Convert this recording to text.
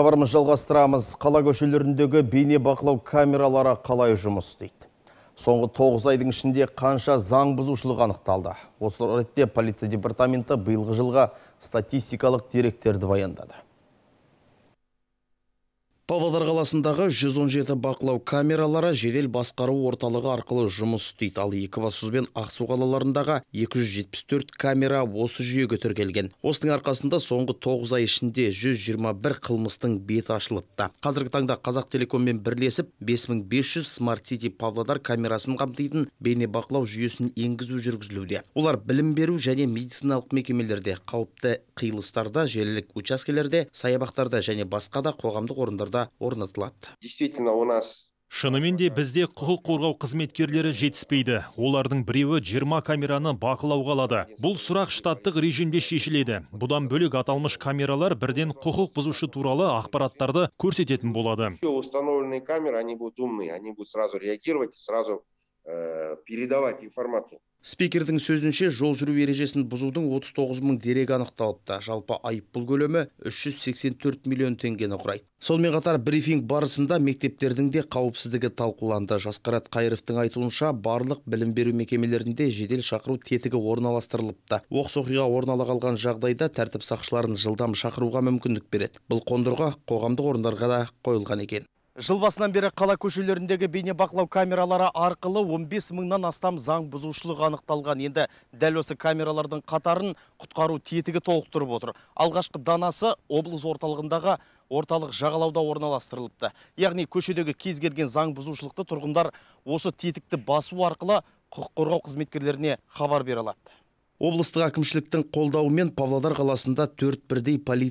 Хабарымыз жалғастырамыз. Қала көшелеріндегі бейне бақылау камералары қалай жұмыс істейді? Соңғы 9 айдың ішінде қанша заң бұзушылық анықталды. Осы ретте полиция департаменті биылғы жылға статистикалық деректерді баяндады павлодар қаласындағы 117 бақылау камералары жедел басқару орталығы арқылы жұмыс істейді ал екібастұз бен ақсу қалаларындағы 274 камера осы жүйеге тіркелген осының арқасында соңғы 9 ай ішінде 121 қылмыстың беті ашылыпты қазіргі таңда қазақ телекоммен бірлесіп 5500 смарт сити павлодар камерасын қамтитын бейнебақылау жүйесін енгізу жүргізілуде олар білім беру және медициналық мекемелерде қауіпті қиылыстарда желілік учаскелерде саябақтарда және басқа да қоғамдық орындарда қағазы орнатылады действительно у нас шынымен де бізде құқық қорғау қызметкерлері жетіспейді олардың біреуі 20 камераны бақылауға алады бұл сұрақ штаттық режимде шешіледі бұдан бөлек аталмыш камералар бірден құқық бұзушы туралы ақпараттарды көрсететін болады установленные камеры они будут умные они будут сразу реагировать сразу Э, передавать информацию спикердің сөзінше жол жүру ережесін бұзудың 39 мың дерегі анықталыпты жалпы айыппұл көлемі 384 миллион теңгені құрайды сонымен қатар брифинг барысында мектептердің де қауіпсіздігі талқыланды жасқарат қайыровтың айтуынша барлық білім беру мекемелерінде жедел шақыру тетігі орналастырылыпты оқыс оқиға орын ала қалған жағдайда тәртіп сақшыларын жылдам шақыруға мүмкіндік береді бұл қондырғы қоғамдық орындарға да қойылған екен жыл басынан бері қала көшелеріндегі бейнебақылау камералары арқылы 15 мыңнан астам заң бұзушылық анықталған енді дәл осы камералардың қатарын құтқару тетігі толықтырып отыр алғашқы данасы облыс орталығындағы орталық жағалауда орналастырылыпты яғни көшедегі кез келген заң бұзушылықты тұрғындар осы тетікті басу арқылы құқық қорғау қызметкерлеріне хабар бере алады облыстық әкімшіліктің қолдауымен павлодар қаласында төрт бірдей полиция